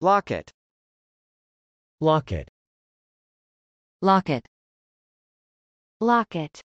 Locket. Locket. Locket. Locket.